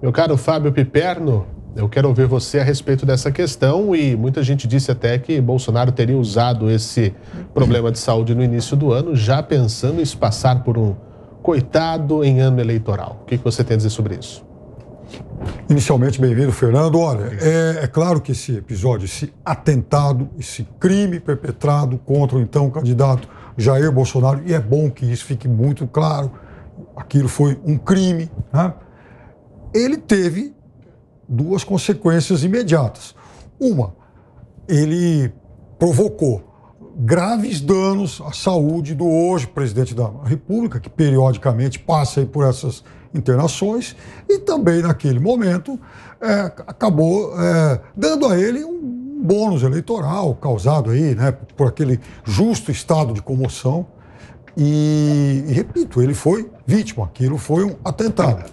Meu caro Fábio Piperno, eu quero ouvir você a respeito dessa questão e muita gente disse até que Bolsonaro teria usado esse problema de saúde no início do ano, já pensando em se passar por um coitado em ano eleitoral. O que, você tem a dizer sobre isso? Inicialmente, bem-vindo, Fernando. Olha, é, é, claro que esse episódio, esse atentado, esse crime perpetrado contra o então candidato Jair Bolsonaro, e é bom que isso fique muito claro, aquilo foi um crime, né? ele teve duas consequências imediatas. Uma, ele provocou graves danos à saúde do hoje presidente da República, que periodicamente passa por essas internações, e também, naquele momento, é, acabou é, dando a ele um bônus eleitoral causado aí, né, por aquele justo estado de comoção. E, e repito, ele foi vítima, aquilo foi um atentado.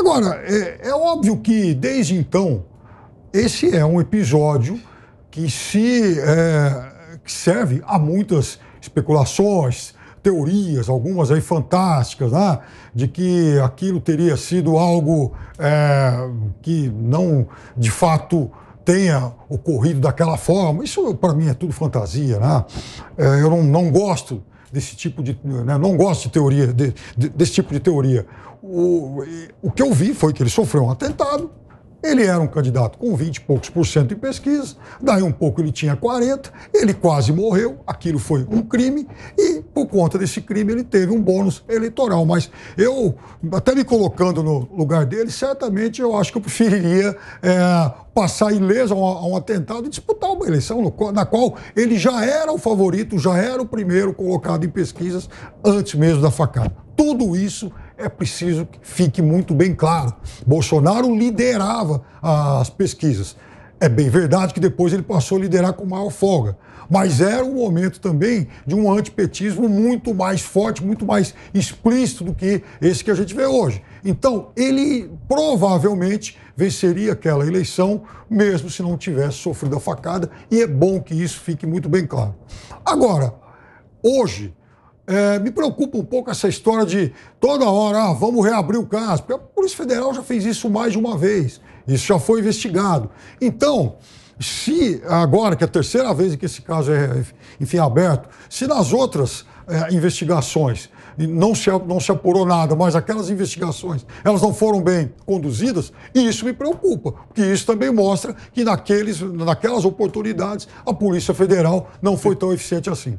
Agora, é, é óbvio que desde então, esse é um episódio que se é, que serve a muitas especulações, teorias, algumas aí fantásticas, né? de que aquilo teria sido algo é, que não de fato tenha ocorrido daquela forma. Isso para mim é tudo fantasia, né? É, eu não, não gosto desse tipo de. Né? Não gosto de teoria, de, de, desse tipo de teoria. O, o que eu vi foi que ele sofreu um atentado, ele era um candidato com 20 e poucos por cento em pesquisa, daí um pouco ele tinha 40, ele quase morreu, aquilo foi um crime e por conta desse crime, ele teve um bônus eleitoral. Mas eu, até me colocando no lugar dele, certamente eu acho que eu preferiria é, passar ileso a um, a um, atentado e disputar uma eleição no, na qual ele já era o favorito, já era o primeiro colocado em pesquisas antes mesmo da facada. Tudo isso é preciso que fique muito bem claro. Bolsonaro liderava as pesquisas. É bem verdade que depois ele passou a liderar com maior folga, mas era um momento também de um antipetismo muito mais forte, muito mais explícito do que esse que a gente vê hoje. Então, ele provavelmente venceria aquela eleição, mesmo se não tivesse sofrido a facada, e é bom que isso fique muito bem claro. Agora, hoje, é, me preocupa um pouco essa história de toda hora, ah, vamos reabrir o caso, porque a Polícia Federal já fez isso mais de uma vez. Isso já foi investigado. Então, se agora, que é a terceira vez que esse caso é, enfim, é aberto, se nas outras é, investigações não se, não se apurou nada, mas aquelas investigações elas não foram bem conduzidas, isso me preocupa, porque isso também mostra que naqueles, naquelas oportunidades a Polícia Federal não foi tão eficiente assim.